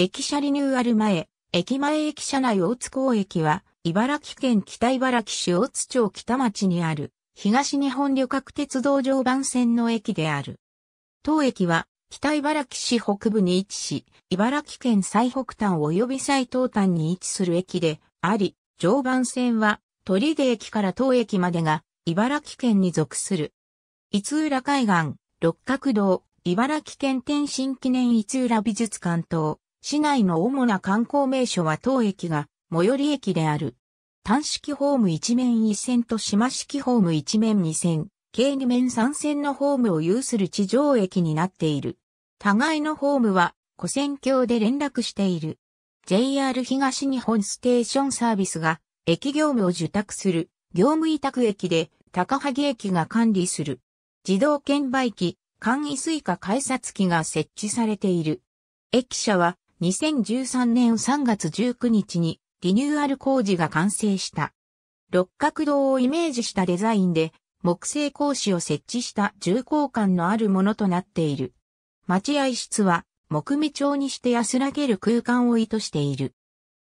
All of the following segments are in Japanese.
駅舎リニューアル前、駅前駅舎内大津港駅は、茨城県北茨城市大津町北町にある、東日本旅客鉄道常磐線の駅である。当駅は、北茨城市北部に位置し、茨城県最北端及び最東端に位置する駅であり、常磐線は、鳥出駅から当駅までが、茨城県に属する。伊津浦海岸、六角堂、茨城県天津記念伊津浦美術館等、市内の主な観光名所は当駅が最寄り駅である。単式ホーム一面一線と島式ホーム一面二線、計二面三線のホームを有する地上駅になっている。互いのホームは、古線橋で連絡している。JR 東日本ステーションサービスが、駅業務を受託する、業務委託駅で、高萩駅が管理する。自動券売機、簡易スイカ改札機が設置されている。駅舎は、2013年3月19日にリニューアル工事が完成した。六角堂をイメージしたデザインで木製格子を設置した重厚感のあるものとなっている。待合室は木目調にして安らげる空間を意図している。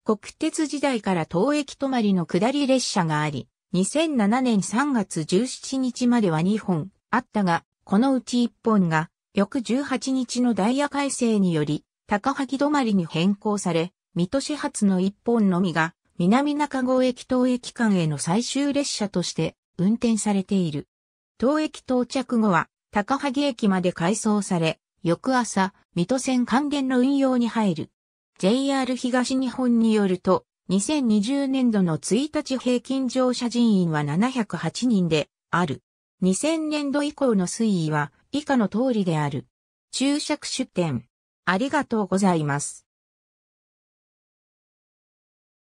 国鉄時代から東駅止まりの下り列車があり、2007年3月17日までは2本あったが、このうち1本が翌18日のダイヤ改正により高萩止まりに変更され、水戸始発の一本のみが、南中郷駅東駅間への最終列車として運転されている。東駅到着後は、高萩駅まで改装され、翌朝、水戸線関連の運用に入る。JR 東日本によると、2020年度の1日平均乗車人員は708人である。2000年度以降の推移は以下の通りである。注釈出店。ありがとうございます。